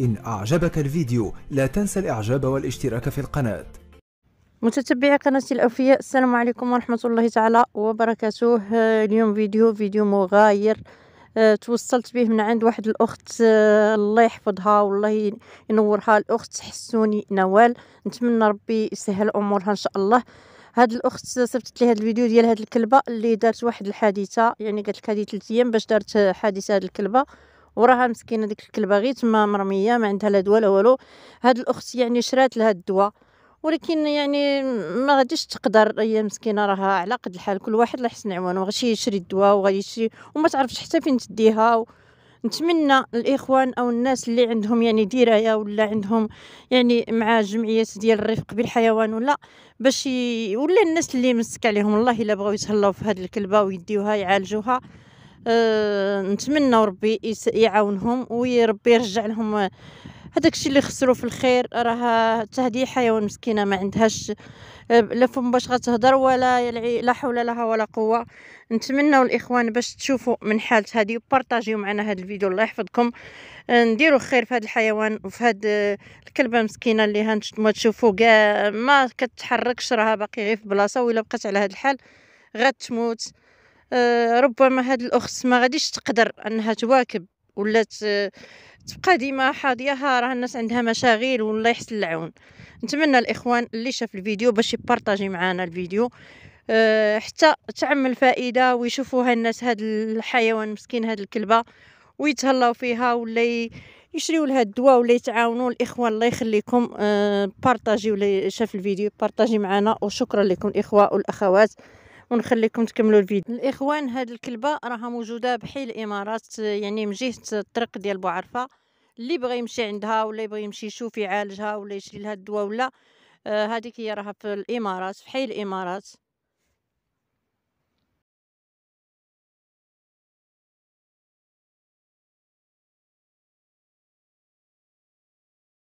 إن أعجبك الفيديو لا تنسى الإعجاب والاشتراك في القناة متتبعي قناة الأوفياء السلام عليكم ورحمة الله تعالى وبركاته آه، اليوم فيديو فيديو مغاير آه، توصلت به من عند واحد الأخت آه، الله يحفظها والله ينورها الأخت حسوني نوال نتمنى ربي يسهل أمورها إن شاء الله هاد الاخت صيفطت لي هاد الفيديو ديال هاد الكلبه اللي دارت واحد الحادثه يعني قالت لك هادي 3 ايام باش دارت حادثه هاد الكلبه وراها مسكينه ديك الكلبه غير تما مرميه ما عندها لا دواء لا والو هاد الاخت يعني شرات لها الدواء ولكن يعني ما غاديش تقدر هي مسكينه راها على قد الحال كل واحد لحسن يحسن عوانه غادي يشري الدواء وغادي يشري وما تعرفش حتى فين تديها و... نتمنى الاخوان او الناس اللي عندهم يعني درايه ولا عندهم يعني مع جمعيات ديال الرفق بالحيوان ولا باش ولا الناس اللي مسك عليهم الله الا بغاو يتهلاو في هاد الكلبه ويديوها يعالجوها آه، نتمنى ربي يعاونهم ويربي يرجع لهم آه، هذاك الشيء اللي خسروا في الخير راه حتى حيوان مسكينه ما عندهاش آه، لا فم باش غتهضر ولا لا حول لها ولا قوه نتمنوا الاخوان باش تشوفوا من حاله هذه وبارطاجيو معنا هذا الفيديو الله يحفظكم نديروا خير في هذا الحيوان وفي هذا الكلبه مسكينه اللي هانتوما تشوفوا كاع ما كتحركش راها باقي غير في بلاصه ولا بقات على هذا الحال غتموت آه، ربما هاد الاخت ما غاديش تقدر انها تواكب ولا تبقى ديما حاضيه راه الناس عندها مشاغل والله يحسن العون نتمنى الاخوان اللي شاف الفيديو باش يبارطاجي معنا الفيديو آه، حتى تعمل فائده ويشوفوها الناس هاد الحيوان مسكين هاد الكلبه ويتهلاو فيها ولا يشريو لها الدواء ولا يتعاونوا الاخوان الله يخليكم آه، بارطاجيو اللي شاف الفيديو بارطاجي معنا وشكرا لكم الاخوه والاخوات ونخليكم تكملوا الفيديو الاخوان هاد الكلبه راها موجوده بحي الامارات يعني من جهه الطريق ديال بوعرفه اللي بغى يمشي عندها ولا يبغى يمشي يشوف يعالجها ولا يشري لها الدواء ولا آه هذيك هي راها في الامارات في حي الامارات